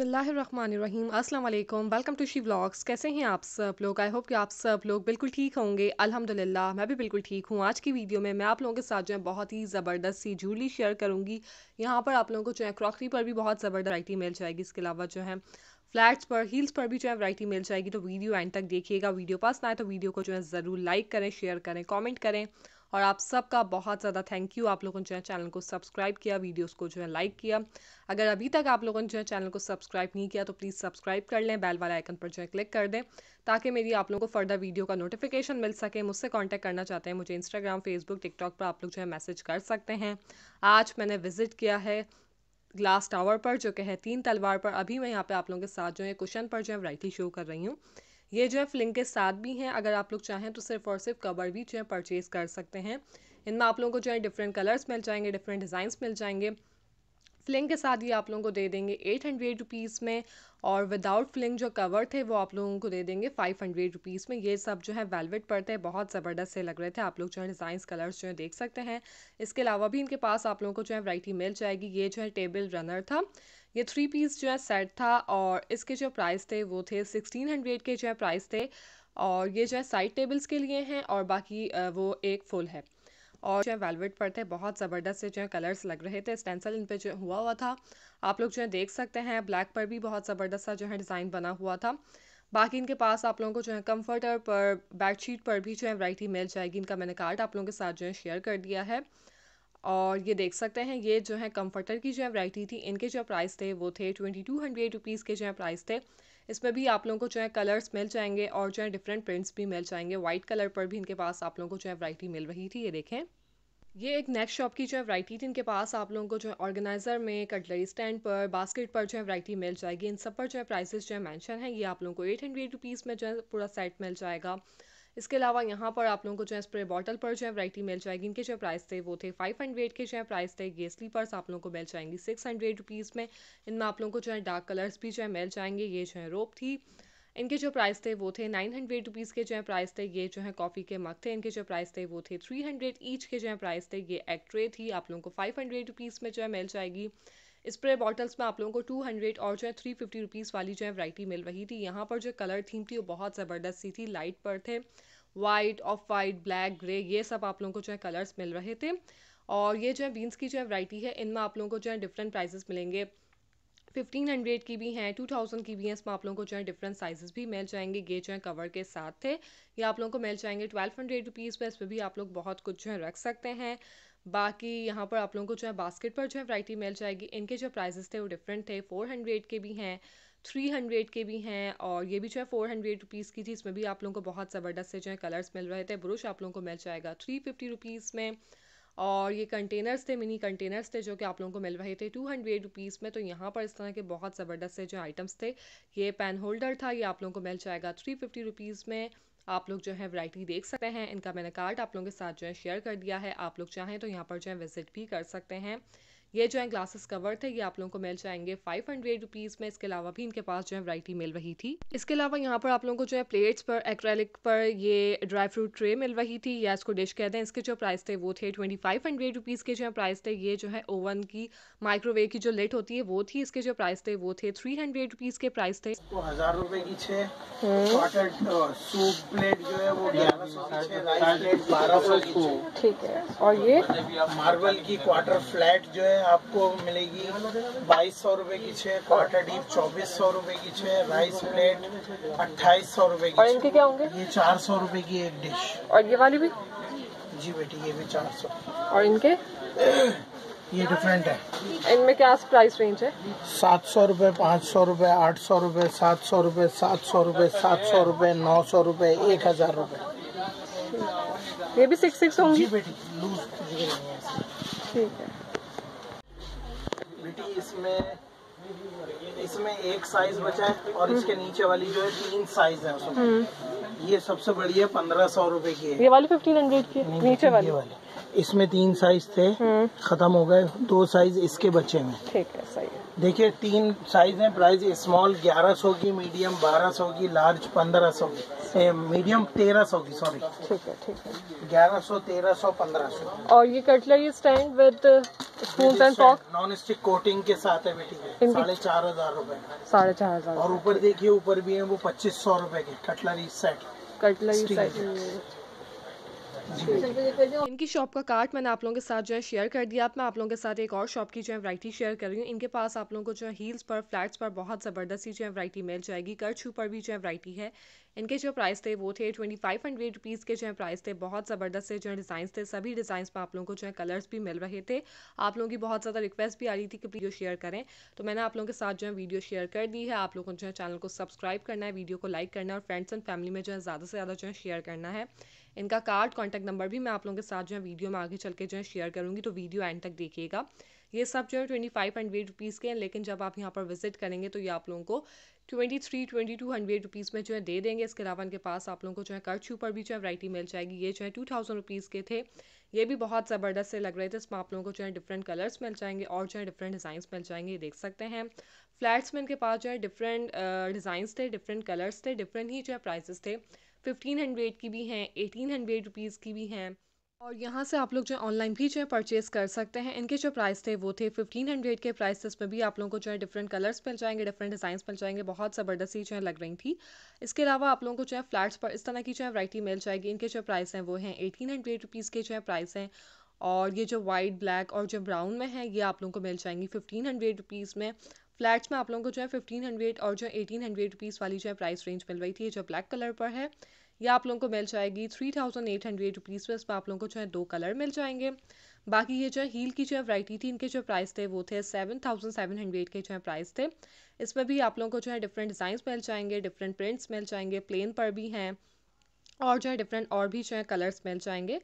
बिसमीम अल्लाम welcome to she vlogs कैसे हैं आप सब लोग आई होप कि आप सब लोग बिल्कुल ठीक होंगे अल्हम्दुलिल्लाह मैं भी बिल्कुल ठीक हूँ आज की वीडियो में मैं आप लोगों के साथ जो है बहुत ही ज़बरदस्त सी झूली शेयर करूँगी यहाँ पर आप लोगों को जो है क्रॉकरी पर भी बहुत ज़बरदस्त वराइटी मिल जाएगी इसके अलावा जो है फ्लैट्स पर हील्स पर भी जो है वराइटी मिल जाएगी तो वीडियो एंड तक देखिएगा वीडियो पसंद आए तो वीडियो को जो है ज़रूर लाइक करें शेयर करें कॉमेंट करें और आप सबका बहुत ज़्यादा थैंक यू आप लोगों ने जो है चैनल को सब्सक्राइब किया वीडियोस को जो है लाइक किया अगर अभी तक आप लोगों ने जो है चैनल को सब्सक्राइब नहीं किया तो प्लीज़ सब्सक्राइब कर लें बैल वाला आइकन पर जो है क्लिक कर दें ताकि मेरी आप लोगों को फर्दर वीडियो का नोटिफिकेशन मिल सके मुझसे कॉन्टैक्ट करना चाहते हैं मुझे इंस्टाग्राम फेसबुक टिकटॉक पर आप लोग जो है मैसेज कर सकते हैं आज मैंने विजिट किया है ग्लास टावर पर जो कि है तीन तलवार पर अभी मैं यहाँ पे आप लोगों के साथ जो है कुशन पर जो है वराइटी शो कर रही हूँ ये जो है फ्लिंग के साथ भी हैं अगर आप लोग चाहें तो सिर्फ और सिर्फ कवर भी जो है परचेज़ कर सकते हैं इनमें आप लोगों को जो है डिफरेंट कलर्स मिल जाएंगे डिफरेंट डिज़ाइंस मिल जाएंगे फ्लिंग के साथ ये आप लोगों को दे देंगे एट हंड्रेड रुपीज़ में और विदाउट फ्लिंग जो कवर थे वो आप लोगों को दे देंगे फाइव हंड्रेड रुपीज़ में ये सब जो है वेलवेट पड़ते हैं बहुत ज़बरदस्त से लग रहे थे आप लोग जो है डिज़ाइंस कलर्स जो है देख सकते हैं इसके अलावा भी इनके पास आप लोगों को जो है वराइटी मिल जाएगी ये जो है टेबल रनर था ये थ्री पीस जो है सेट था और इसके जो प्राइस थे वो थे सिक्सटीन हंड्रेड के जो है प्राइस थे और ये जो है साइड टेबल्स के लिए हैं और बाकी वो एक फुल है और जो है वेलवेट पर थे बहुत ज़बरदस्त से जो है कलर्स लग रहे थे स्टेंसल इन पे जो हुआ हुआ था आप लोग जो है देख सकते हैं ब्लैक पर भी बहुत ज़बरदस्त सा जो है डिज़ाइन बना हुआ था बाकी इनके पास आप लोगों को जो है कम्फर्टर पर बेडशीट पर भी जो है वैरायटी मिल जाएगी इनका मैंने कार्ड आप लोगों के साथ जो है शेयर कर दिया है और ये देख सकते हैं ये जो है कम्फर्टर की जो है वैरायटी थी इनके जो प्राइस थे वो थे ट्वेंटी टू हंड्रेड रुपीज़ के जो है प्राइस थे इसमें भी आप लोगों को जो है कलर्स मिल जाएंगे और जो है डिफरेंट प्रिंट्स भी मिल जाएंगे वाइट कलर पर भी इनके पास आप लोगों को जो है वैरायटी मिल रही थी ये देखें ये एक नेक्स्ट शॉप की जो है वैरायटी थी इनके पास आप लोगों को जो है ऑर्गेनाइजर में कटलरी स्टैंड पर बास्केट पर जो है वैरायटी मिल जाएगी इन सब पर जो है प्राइसेस जो है मेंशन है ये आप लोगों को एट हंड्रेड रुपीज़ में जो है पूरा सेट मिल जाएगा इसके अलावा यहाँ पर आप लोगों को जो है स्प्रे बॉटल पर जो है वराइटी मिल जाएगी इनके जो प्राइस थे वो थे फाइव हंड्रेड के जो है प्राइस थे ये स्लीपर्स आप लोगों को मिल जाएंगी सिक्स हंड्रेड रुपीज़ में इनमें आप लोगों को जो है डार्क कलर्स भी जो है मिल जाएंगे ये जो है रोप थी इनके जो प्राइस थे वो थे नाइन हंड्रेड रुपीज़ के जो है प्राइस थे ये जो है कॉफ़ी के मग थे इनके जो प्राइस थे वो थे थ्री हंड्रेड ईच के जो है प्राइस थे ये एक्ट्रे थी आप लोगों को फाइव हंड्रेड रुपीज़ में जो है मिल जाएगी स्प्रे बॉटल्स में आप लोगों को टू हंड्रेड और जो है थ्री फिफ्टी रुपीज़ वाली जो है वैरायटी मिल रही थी यहाँ पर जो कलर थीम थी वो बहुत ज़बरदस्त सी थी लाइट पर थे white off white black grey ये सब आप लोगों को जो है कलर्स मिल रहे थे और ये जो है बीन्स की जो है वैरायटी है इनमें आप लोगों को जो है डिफरेंट प्राइजेस मिलेंगे फिफ्टीन हंड्रेड की भी हैं टू थाउजेंड की भी हैं इसमें आप लोगों को जो है डिफरेंट साइजेस भी मिल जाएंगे ये जो है कवर के साथ थे ये आप लोगों को मिल जाएंगे ट्वेल्व हंड्रेड रुपीज़ पर इस पर भी आप लोग बहुत कुछ जो है रख सकते हैं बाकी यहाँ पर आप लोगों को जो है बास्केट पर जो है वराइटी मिल जाएगी इनके जो प्राइजेस थे वो डिफरेंट थे फोर हंड्रेड के भी हैं थ्री हंड्रेड के भी हैं और ये भी जो है फोर हंड्रेड रुपीज़ की थी इसमें भी आप लोगों को बहुत ज़बरदस्त से जो है कलर्स मिल रहे थे ब्रुश आप लोगों को मिल जाएगा थ्री फिफ्टी रुपीज़ में और ये कंटेनर्स थे मिनी कंटेनर्स थे जो कि आप लोगों को मिल रहे थे टू हंड्रेड रुपीज़ में तो यहाँ पर इस तरह के बहुत ज़बरदस्त से जो आइटम्स थे ये पेन होल्डर था ये आप लोगों को मिल जाएगा थ्री फिफ्टी रुपीज़ में आप लोग जो है वैरायटी देख सकते हैं इनका मैंने कार्ड आप लोगों के साथ जो है शेयर कर दिया है आप लोग चाहें तो यहाँ पर जो है विजिट भी कर सकते हैं ये जो है ग्लासेस कवर थे ये आप लोगों को मिल जाएंगे फाइव हंड्रेड रुपीज़ में इसके अलावा भी इनके पास जो है वैरायटी मिल रही थी इसके अलावा यहाँ पर आप लोगों को जो है प्लेट्स पर एक्रेलिक पर ये ड्राई फ्रूट ट्रे मिल रही थी या इसको डिश कह हैं इसके जो प्राइस थे वो थे ट्वेंटी फाइव हंड्रेड रुपीज़ के जो है प्राइस थे ये जो है ओवन की माइक्रोवेव की जो लेट होती है वो थी इसके जो प्राइस थे वो थे थ्री हंड्रेड रुपीज़ के प्राइस थे हज़ार रुपये की छः प्लेट हम्म। जो है वो प्लेट बारह सौ ठीक है और ये मार्बल मतलब की क्वार्टर फ्लैट जो है आपको मिलेगी बाईस सौ रूपए की छः क्वार्टर डीप चौबीस सौ रूपए की छः राइस प्लेट अट्ठाईस सौ रूपए की और इनके क्या होंगे ये चार सौ रूपए की एक डिश और ये वाली भी जी बेटी ये भी चार सौ और इनके ये डिफरेंट है इनमें क्या प्राइस रेंज है सात सौ रूपए पाँच सौ रूपए आठ सौ रूपए सात सौ रूपए सात सौ रूपए सात सौ रूपए नौ सौ रूपये एक हजार रूपए ये भी सिक्स सिक्स होंगी बेटी लूज ठीक है इसमें इसमें एक साइज बचा है और इसके नीचे वाली जो है तीन साइज है उसमें हम्म। ये सबसे बड़ी है पंद्रह सौ रूपए की है ये वाली फिफ्टीन हंड्रेड की नीचे वाली वाली इसमें तीन साइज थे हम्म। खत्म हो गए दो साइज इसके बचे में ठीक है सही है देखिए तीन साइज हैं प्राइस स्मॉल ग्यारह सौ की मीडियम बारह सौ की लार्ज पंद्रह सौ की मीडियम तेरह सौ की सॉरी ठीक है ठीक है ग्यारह सौ तेरह सौ पंद्रह सौ और ये cutlery stand with spoon and fork non stick coating के साथ है बेटी साढ़े चार हजार रूपए साढ़े चार हजार और ऊपर देखिए ऊपर भी है वो पच्चीस सौ रूपए के कटलरी सेट कटलरी इनकी शॉप का कार्ट मैंने आप लोगों के साथ जो है शेयर कर दिया मैं आप लोगों के साथ एक और शॉप की जो है वैरायटी शेयर कर रही हूँ इनके पास आप लोगों को जो है हील्स पर फ्लैट्स पर बहुत ज़बरदस्ती जो है वैरायटी मिल जाएगी कर छू पर भी जो है वैरायटी है इनके जो प्राइस थे वो थे ट्वेंटी फाइव हंड्रेड रुपीज़ के जो है प्राइस थे बहुत ज़बरदस्त से जो है डिज़ाइन थे सभी डिज़ाइन पर आप लोगों को जो है कलर्स भी मिल रहे थे आप लोगों की बहुत ज़्यादा रिक्वेस्ट भी आ रही थी कि वीडियो शेयर करें तो मैंने आप लोगों के साथ जो है वीडियो शेयर कर दी है आप लोगों को जो है चैनल को सब्सक्राइब करना है वीडियो को लाइक करना है और फ्रेंड्स एंड फैमिली में जो है ज़्यादा से ज़्यादा जो है शेयर करना है इनका कार्ड कॉन्टैक्ट नंबर भी मैं आप लोगों के साथ जो है वीडियो में आगे चल के जो है शेयर करूँगी तो वीडियो एंड तक देखिएगा ये सब जो है ट्वेंटी फाइव हंड्रेड रुपीज़ के हैं लेकिन जब आप यहाँ पर विज़िट करेंगे तो ये आप लोगों को twenty three twenty two hundred rupees में जो है दे देंगे इसके अलावा इनके पास आप लोगों को जो है कर्च ऊपर भी जो है वराइटी मिल जाएगी ये जो है टू थाउजेंड रुपीज़ के थे ये भी बहुत ज़बरदस्त से लग रहे थे इसमें आप लोगों को जो है डिफरेंट कलर्स मिल जाएंगे और जो है डिफरेंट डिज़ाइंस मिल जाएंगे ये देख सकते हैं फ्लैट्स में इनके पास जो है डिफरेंट डिज़ाइंस थे डिफरेंट कलर्स थे डिफरेंट ही जो है प्राइसेस थे फिफ्टीन हंड्रेड की भी हैं एटीन हंड्रेड रुपीज़ की भी हैं और यहाँ से आप लोग जो ऑनलाइन भी जो है परचेज़ कर सकते हैं इनके जो प्राइस थे वो थे फिफ्टीन हंड्रेड के प्राइसेस में भी आप लोगों को जो है डिफरेंट कलर्स मिल जाएंगे डिफरेंट डिज़ाइंस मिल जाएंगे बहुत ज़बरदस्ती जो है लग रही थी इसके अलावा आप लोगों को जो है फ्लैट्स पर इस तरह की जो है वराइटी मिल जाएगी इनके जो प्राइस हैं वो हैं एटीन हंड्रेड रुपीज़ के जो है प्राइस हैं और ये जो वाइट ब्लैक और जो ब्राउन में है ये आप लोगों को मिल जाएंगी फिफ्टीन हंड्रेड रुपीज़ में फ्लैट्स में आप लोगों को जो है फिफ्टीन हंड्रेड और जो एटीन हंड्रेड रुपीज़ वाली जो है प्राइस रेंज मिल रही थी जो ब्लैक कलर पर है ये आप लोगों को मिल जाएगी three thousand eight hundred rupees पर इस पर आप लोगों को जो है दो कलर मिल जाएंगे बाकी ये जो है हील की जो है वराइटी थी इनके जो प्राइस थे वो थे सेवन थाउजेंड सेवन हंड्रेड के जो है प्राइस थे इसमें भी आप लोगों को जो है डिफरेंट डिज़ाइंस मिल जाएंगे डिफरेंट प्रिंट्स मिल जाएंगे प्लेन पर भी हैं और जो है डिफरेंट और भी जो है कलर्स मिल जाएंगे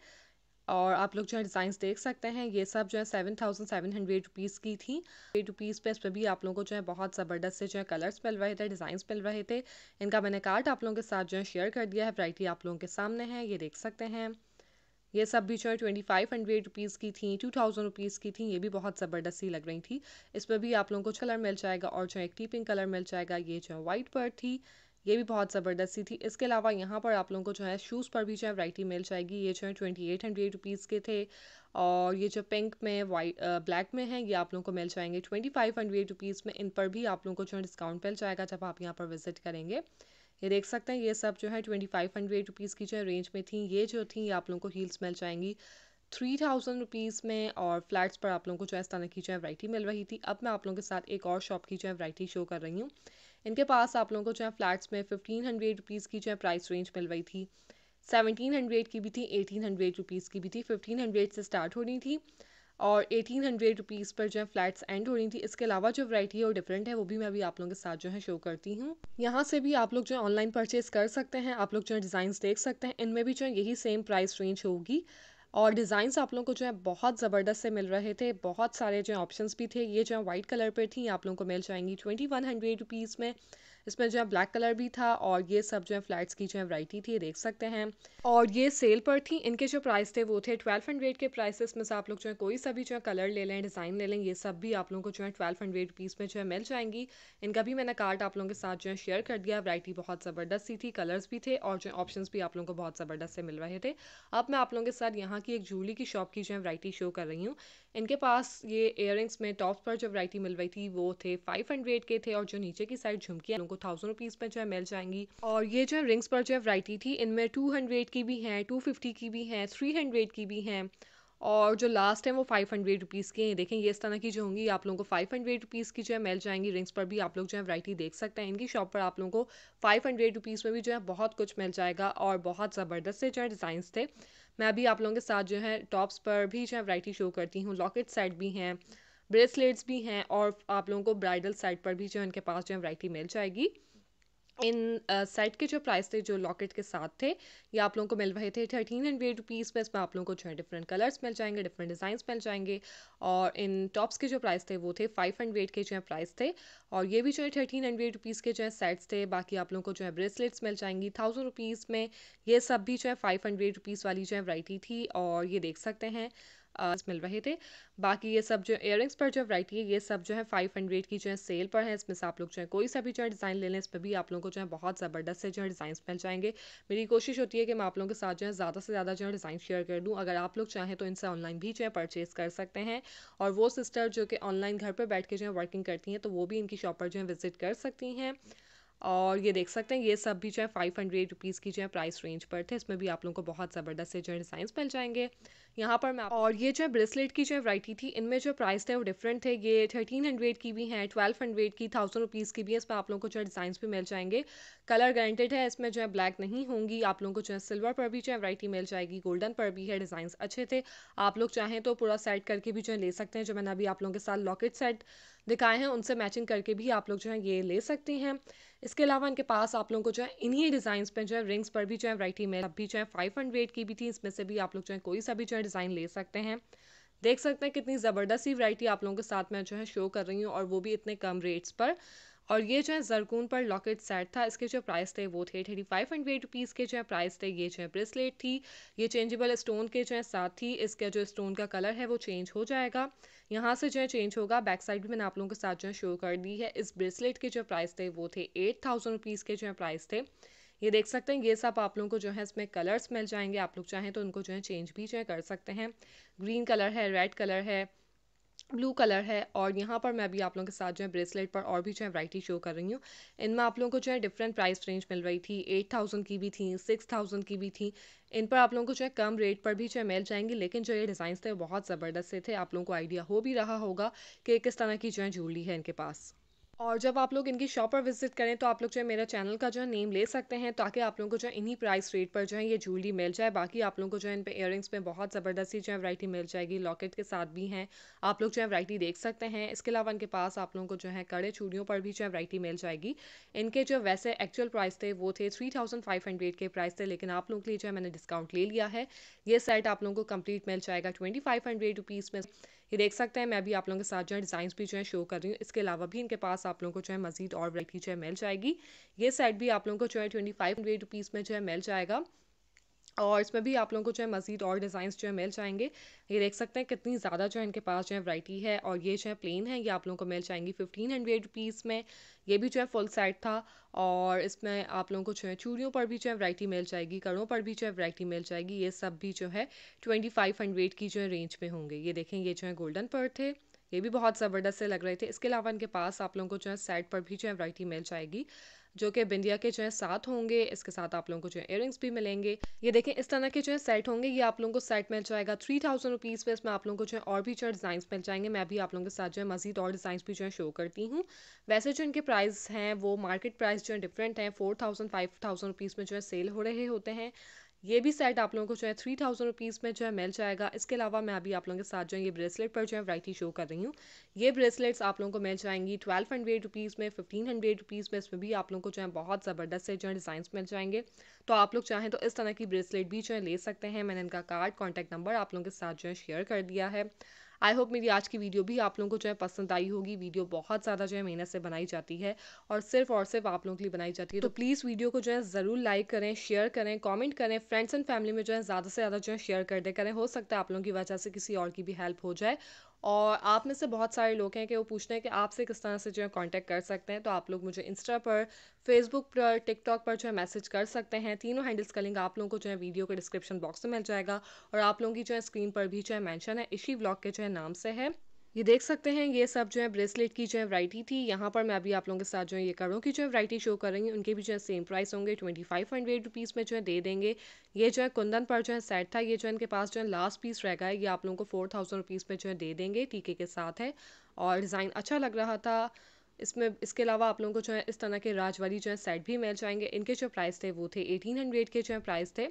और आप लोग जो है डिज़ाइंस देख सकते हैं ये सब जो है seven thousand seven hundred rupees की थी एट रुपीज़ पे इस पर भी आप लोगों को जो है बहुत ज़बरदस्त से जो है कलर्स मिल रहे थे डिज़ाइंस मिल रहे थे इनका मैंने कार्ड आप लोगों के साथ जो है शेयर कर दिया है वराइटी आप लोगों के सामने है ये देख सकते हैं ये सब भी जो है ट्वेंटी फाइव हंड्रेड रुपीज़ की थी टू थाउजेंड रुपीज़ की थी ये भी बहुत ज़बरदस्ती लग रही थी इस पर भी आप लोगों को कलर मिल जाएगा और जो है एक टीपिंग कलर मिल जाएगा ये जो है वाइट पर थी ये भी बहुत ज़बरदस्त सी थी इसके अलावा यहाँ पर आप लोगों को जो है शूज़ पर भी जो है वैरायटी मिल जाएगी ये जो है ट्वेंटी एट हंड्रेड रुपीज़ के थे और ये जो पिंक में वाइट ब्लैक में है ये आप लोगों को मिल जाएंगे ट्वेंटी फाइव हंड्रेड रुपीज़ में इन पर भी आप लोगों को जो है डिस्काउंट मिल जाएगा जब आप यहाँ पर विज़िट करेंगे ये देख सकते हैं ये सब जो है ट्वेंटी फाइव हंड्रेड रुपीज़ की जो है रेंज में थी ये जो थी ये आप लोगों को हील्स मिल जाएंगी थ्री थाउजेंड रुपीज़ में और फ्लैट्स पर आप लोगों को जो है इस तरह की जो है वैरायटी मिल रही थी अब मैं आप लोगों के साथ एक और शॉप की जो है वैरायटी शो कर रही हूँ इनके पास आप लोगों को जो है फ्लैट्स में फिफ्टीन हंड्रेड रुपीज़ की जो है प्राइस रेंज मिल रही थी सेवनटीन हंड्रेड की भी थी एटीन हंड्रेड रुपीज़ की भी थी फिफ्टीन हंड्रेड से स्टार्ट हो रही थी और एटीन हंड्रेड रुपीज़ पर जो है फ्लैट्स एंड हो रही थी इसके अलावा जो वैरायटी है वो डिफरेंट है वो भी मैं अभी आप लोगों के साथ जो है शो करती हूँ यहाँ से भी आप लोग जो है ऑनलाइन परचेज़ कर सकते हैं आप लोग जो है डिजाइन देख सकते हैं इनमें भी जो है यही सेम प्राइस रेंज होगी और डिज़ाइंस आप लोगों को जो है बहुत ज़बरदस्त से मिल रहे थे बहुत सारे जो ऑप्शंस भी थे ये जो है वाइट कलर पर थी आप लोगों को मिल जाएंगी ट्वेंटी वन हंड्रेड रुपीज़ में इसमें जो है ब्लैक कलर भी था और ये सब जो है फ्लैट्स की जो है वराइटी थी देख सकते हैं और ये सेल पर थी इनके जो प्राइस थे वो थे ट्वेल्व हंड्रेड के प्राइसेस में से आप लोग जो है कोई सा भी जो है कलर ले लें डिज़ाइन ले लें ये सब भी आप लोगों को जो है ट्वेल्व हंड्रेड रुपीज़ में जो है मिल जाएंगी इनका भी मैंने कार्ड आप लोगों के साथ जो है शेयर कर दिया वरायटी बहुत ज़बरदस्त सी थी कलर्स भी थे और जो ऑप्शन भी आप लोगों को बहुत ज़बरदस्त से मिल रहे थे अब मैं आप लोगों के साथ यहाँ की एक जूली की शॉप की जो है वरायटी शो कर रही हूँ इनके पास ये इयर में टॉप पर जो वरायटी मिल रही थी वो थे फाइव हंड्रेड के थे और जो नीचे की साइड झुमकियाँ आपको थाउजेंड रुपीज़ में जो है मिल जाएंगी और ये जो है रिंग्स पर जो है वराइटी थी इनमें टू हंड्रेड की भी हैं टू फिफ्टी की भी हैं थ्री हंड्रेड की भी हैं और जो लास्ट है वो फाइव हंड्रेड रुपीज़ के हैं देखें ये इस तरह की जो होंगी आप लोगों को फाइव हंड्रेड रुपीज़ की जो है मिल जाएंगी रिंग्स पर भी आप लोग जो है वराइटी देख सकते हैं इनकी शॉप पर आप लोगों को फाइव हंड्रेड रुपीज़ में भी जो है बहुत कुछ मिल जाएगा और बहुत ज़बरदस्त से जो है डिज़ाइंस थे मैं अभी आप लोगों के साथ जो है टॉप्स पर भी जो है वरायटी शो करती हूँ लॉकेट सेट भी हैं ब्रेसलेट्स भी हैं और आप लोगों को ब्राइडल साइड पर भी जो इनके पास जो है वराइटी मिल जाएगी इन सेट uh, के जो प्राइस थे जो लॉकेट के साथ थे ये आप लोगों को मिल रहे थे थर्टीन हंड्रेड रुपीज़ में इसमें आप लोगों को जो है डिफरेंट कलर्स मिल जाएंगे डिफरेंट डिज़ाइंस मिल जाएंगे और इन टॉप्स के जो प्राइस थे वो थे फाइव हंड्रेड के जो है प्राइस थे और ये भी जो है थर्टीन हंड्रेड रुपीज़ के जो है सेट्स थे बाकी आप लोगों को जो है ब्रेसलेट्स मिल जाएंगी थाउजेंड रुपीज़ में ये सब भी जो है फाइव हंड्रेड रुपीज़ वाली जो है वराइटी थी और ये देख सकते हैं मिल रहे थे बाकी ये सब जो इयर पर जो वराइटी है ये सब जो है फाइव हंड्रेड की जो है सेल पर है इसमें से आप लोग जो है कोई सा भी जो है डिज़ाइन ले लें इसमें भी आप लोगों को जो है बहुत ज़बरदस्त से जो है डिज़ाइन मिल जाएंगे मेरी कोशिश होती है कि मैं आप लोगों के साथ जो है ज़्यादा से ज़्यादा जो है डिज़ाइन शेयर कर दूँ अगर आप लोग चाहें तो इनसे ऑनलाइन भी जो है परचेज़ कर सकते हैं और वो सिस्टर जो कि ऑनलाइन घर पर बैठ के जो है वर्किंग करती हैं तो वो भी इनकी शॉप पर जो है विज़िट कर सकती हैं और ये देख सकते हैं ये सब भी जो है फाइव हंड्रेड रुपीज़ की जो है प्राइस रेंज पर थे इसमें भी आप लोगों को बहुत ज़बरदस्त से जो है डिज़ाइन मिल जाएंगे यहाँ पर मैं और ये जो है ब्रेसलेट की जो है वराइटी थी इनमें जो प्राइस थे वो डिफरेंट थे ये थर्टीन हंड्रेड की भी हैं ट्वेल्व हंड्रेड की थाउजेंड रुपीज़ की भी है इसमें आप लोगों को जो है डिज़ाइन भी मिल जाएंगे कलर गारंटेड है इसमें जो है ब्लैक नहीं होंगी आप लोगों को जो है सिल्वर पर भी जो है वराइटी मिल जाएगी गोल्डन पर भी है डिज़ाइन अच्छे थे आप लोग चाहें तो पूरा सेट करके भी जो है ले सकते हैं जो मैंने अभी आप लोगों के साथ लॉकेट सेट दिखाए हैं उनसे मैचिंग करके भी आप लोग जो है ये ले सकते हैं इसके अलावा इनके पास आप लोगों को जो है इन्हीं डिज़ाइन पर जो है रिंग्स पर भी जो है वराइटी में अभी जो है फाइव हंड्रेड की भी थी इसमें से भी आप लोग जो है कोई सा भी जो है डिज़ाइन ले सकते हैं देख सकते हैं कितनी ज़बरदस्त वरायटी आप लोगों के साथ में जो है शो कर रही हूँ और वो भी इतने कम रेट्स पर और ये जो है जरकून पर लॉकेट सेट था इसके जो प्राइस थे वो थे थर्टी फाइव हंड्रेड रुपीज़ के जो है प्राइस थे ये जो है ब्रेसलेट थी ये चेंजेबल स्टोन के जो है साथ ही इसका जो स्टोन का कलर है वो चेंज हो जाएगा यहाँ से जो है चेंज होगा बैक साइड भी मैंने आप लोगों के साथ जो है शो कर दी है इस ब्रेसलेट के जो प्राइस थे वो थे एट थाउजेंड रुपीज़ के जो है प्राइस थे ये देख सकते हैं ये सब आप लोगों को जो है इसमें कलर्स मिल जाएंगे आप लोग चाहें तो उनको जो है चेंज भी जो है कर सकते हैं ग्रीन कलर है रेड कलर है ब्लू कलर है और यहाँ पर मैं अभी आप लोगों के साथ जो है ब्रेसलेट पर और भी जो है वैरायटी शो कर रही हूँ इनमें आप लोगों को जो है डिफरेंट प्राइस रेंज मिल रही थी एट थाउजेंड की भी थी सिक्स थाउजेंड की भी थी इन पर आप लोगों को जो है कम रेट पर भी जो है मिल जाएंगी लेकिन जो ये डिज़ाइंस थे बहुत ज़बरदस्त से थे आप लोगों को आइडिया हो भी रहा होगा कि किस तरह की जो है ज्वेलरी है इनके पास और जब आप लोग इनकी शॉप पर विजिट करें तो आप लोग जो है मेरा चैनल का जो है नेम ले सकते हैं ताकि आप लोगों को जो है इन्हीं प्राइस रेट पर जो है ये ज्वेलरी मिल जाए बाकी आप लोगों को जो है इन पे इयर में बहुत ज़बरदस्ती जो है वरायटी मिल जाएगी लॉकेट के साथ भी हैं आप लोग जो है वैराइटी देख सकते हैं इसके अलावा इनके पास आप लोगों को जो है कड़े चूड़ियों पर भी जो है वरायटी मिल जाएगी इनके जो वैसे एक्चुअल प्राइस थे वो थे थ्री के प्राइस थे लेकिन आप लोगों के लिए जो है मैंने डिस्काउंट ले लिया है ये सेट आप लोगों को कम्प्लीट मिल जाएगा ट्वेंटी फाइव में ये देख सकते हैं मैं भी आप लोगों के साथ जो है डिज़ाइन भी जो है शो कर रही हूँ इसके अलावा भी इनके पास आप लोगों को जो है मजीद और वराइटी जो है मिल जाएगी ये सेट भी आप लोगों को जो है ट्वेंटी फाइव हंड्रेड रुपीज़ में जो है मिल जाएगा और इसमें भी आप लोगों को जो है मज़ीद और डिज़ाइन जो है मिल जाएंगे ये देख सकते हैं कितनी ज़्यादा जो है इनके पास जो है वराइटी है और ये जो है प्लेन है ये आप लोगों को मिल जाएंगी फिफ्टीन हंड्रेड रुपीज़ में ये भी जो है फुल सेट था और इसमें आप लोगों को जो है चूड़ियों पर भी जो है वराइटी मिल जाएगी कड़ों पर भी जो है वराइटी मिल जाएगी ये सब भी जो है ट्वेंटी फाइव हंड्रेड की जो है रेंज में होंगे ये देखें ये जो है गोल्डन पर थे ये भी बहुत ज़बरदस्त से लग रहे थे इसके अलावा इनके पास आप लोगों को जो है सेट पर भी जो है वराइटी मिल जाएगी जो कि बिंदिया के जो है साथ होंगे इसके साथ आप लोगों को जो है इयर भी मिलेंगे ये देखें इस तरह के जो है सेट होंगे ये आप लोगों को सेट मिल जाएगा थ्री थाउजेंड रुपीज़ पे इसमें आप लोगों को जो है और भी जो है डिज़ाइन मिल जाएंगे मैं भी आप लोगों के साथ जो है मजीद और डिज़ाइन भी जो है शो करती हूँ वैसे जो इनके प्राइस हैं वो मार्केट प्राइस जो है डिफरेंट हैं four thousand five thousand rupees में जो है सेल हो रहे होते हैं ये भी सेट आप लोगों को जो है थ्री थाउजेंड रुपीज़ में जो है मिल जाएगा इसके अलावा मैं अभी आप लोगों के साथ जो है ये ब्रेसलेट पर जो है वराइटी शो कर रही हूँ ये ब्रेसलेट्स आप लोगों को मिल जाएंगी ट्वेल्व हंड्रेड रुपीज़ में फिफ्टीन हंड्रेड रुपीज़ में इसमें भी आप लोगों को जो है बहुत ज़बरदस्त से जो है डिजाइन मिल जाएंगे तो आप लोग चाहें तो इस तरह की ब्रेसलेट भी जो है ले सकते हैं मैंने इनका कार्ड कॉन्टैक्ट नंबर आप लोगों के साथ जो है शेयर कर दिया है आई होप मेरी आज की वीडियो भी आप लोगों को जो है पसंद आई होगी वीडियो बहुत ज़्यादा जो है मेहनत से बनाई जाती है और सिर्फ और सिर्फ आप लोगों के लिए बनाई जाती है तो प्लीज़ वीडियो को जो है ज़रूर लाइक करें शेयर करें कॉमेंट करें फ्रेंड्स एंड फैमिली में जो है ज़्यादा से ज़्यादा जो है शेयर कर दे करें हो सकता है आप लोगों की वजह से किसी और की भी हेल्प हो जाए और आप में से बहुत सारे लोग हैं कि वो पूछते हैं कि आपसे किस तरह से जो है कॉन्टैक्ट कर सकते हैं तो आप लोग मुझे इंस्टा पर फेसबुक पर टिकटॉक पर जो है मैसेज कर सकते हैं तीनों हैंडल्स का लिंक आप लोगों को जो है वीडियो के डिस्क्रिप्शन बॉक्स में मिल जाएगा और आप लोगों की जो है स्क्रीन पर भी जो है मैंशन है इसी ब्लॉग के जो है नाम से है ये देख सकते हैं ये सब जो है ब्रेसलेट की जो है वरायटी थी यहाँ पर मैं अभी आप लोगों के साथ जो है ये कड़ों की जो है वैरायटी शो हूँ उनके भी जो है सेम प्राइस होंगे ट्वेंटी फाइव हंड्रेड रुपीज़ में जो है दे देंगे ये जो है कुंदन पर जो है सेट था ये जो है इनके पास जो है लास्ट पीस रह गया है ये आप लोगों को फोर थाउजेंड रुपीज़ में जो है दे देंगे टीके के साथ है और डिज़ाइन अच्छा लग रहा था इसमें इसके अलावा आप लोगों को जो है इस तरह के राजवाली जो है सेट भी मिल जाएंगे इनके जो प्राइस थे वो थे एटीन हंड्रेड के जो है प्राइस थे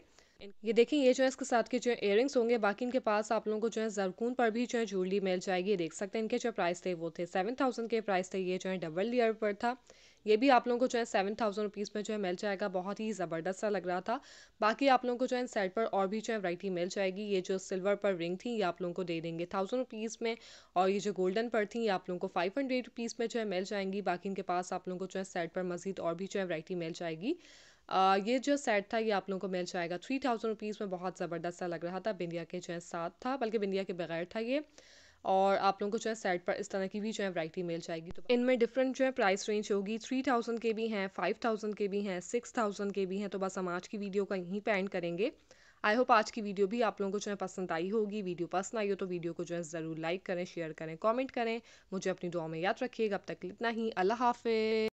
ये देखिए ये जो है इसके साथ के जो इयरिंग्स होंगे बाकी इनके पास आप लोगों को जो है जरकून पर भी जो है ज्वेलरी मिल जाएगी देख सकते हैं इनके जो प्राइस थे वो थे सेवन थाउजेंड के प्राइस थे ये जो है डबल लेयर पर था ये भी आप लोगों को जो है सेवन थाउजेंड रुपीज़ में जो है मिल जाएगा बहुत ही ज़बरदस्त सा लग रहा था बाकी आप लोगों को जो है सेट पर और भी जो है वराइटी मिल जाएगी ये जो सिल्वर पर रिंग थी ये आप लोगों को दे देंगे थाउजेंड रुपीज़ में और ये जो गोल्डन पर थी ये आप लोगों को फाइव हंड्रेड रुपीज़ में जो है मिल जाएंगी बाकी इनके पास आप लोगों को जो है सेट पर मजीद और भी जो है वराइटी मिल जाएगी ये जो सेट था ये आप लोगों को मिल जाएगा थ्री थाउजेंड रुपीज़ में बहुत ज़बरदस्त सा लग रहा था बिंदिया के जो है साथ था बल्कि बिंदिया के बगैर था ये और आप लोगों को जो है सेट पर इस तरह की भी जो है वैरायटी मिल जाएगी तो इनमें डिफरेंट जो है प्राइस रेंज होगी थ्री थाउजेंड के भी हैं फाइव थाउजेंड के भी हैं सिक्स थाउजेंड के भी हैं तो बस हम आज की वीडियो का यहीं पर एंड करेंगे आई होप आज की वीडियो भी आप लोगों को जो है पसंद आई होगी वीडियो पसंद आई हो तो वीडियो को जो है ज़रूर लाइक करें शेयर करें कॉमेंट करें मुझे अपनी दुआ में याद रखिएगा अब तक इतना ही अल्लाह हाफि